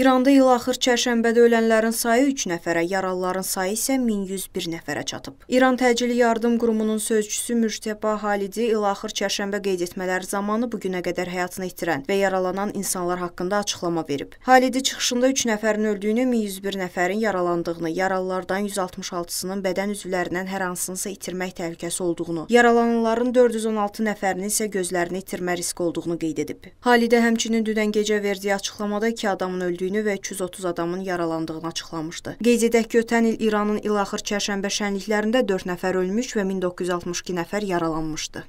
İranda il axır çərşənbədə ölənlərin sayı 3 nəfərə, yaralıların sayı isə 1101 nəfərə çatıb. İran Təcili Yardım Qurumunun sözçüsü Mürtəba Halidi il axır çərşənbə qeyd etmələri zamanı bu günə qədər həyatını itirən və yaralanan insanlar haqqında açıqlama verib. Halidi çıxışında 3 nəfərin öldüyünü, 1101 nəfərin yaralandığını, yaralılardan 166-sının bədən üzvlərindən hər hansınsa itirmək təhlükəsi olduğunu, yaralananların 416 nəfərinin isə gözlərini itirmə riski olduğunu qeyd edib. Halidi həmçinin dünən gecə verdiyi açıqlamada iki adamın öldüyünü öldüyünü və 230 adamın yaralandığını açıqlamışdı. Qeyd edək ki, ötən il İranın ilaxır çərşənbə şənliklərində 4 nəfər ölmüş və 1962 nəfər yaralanmışdı.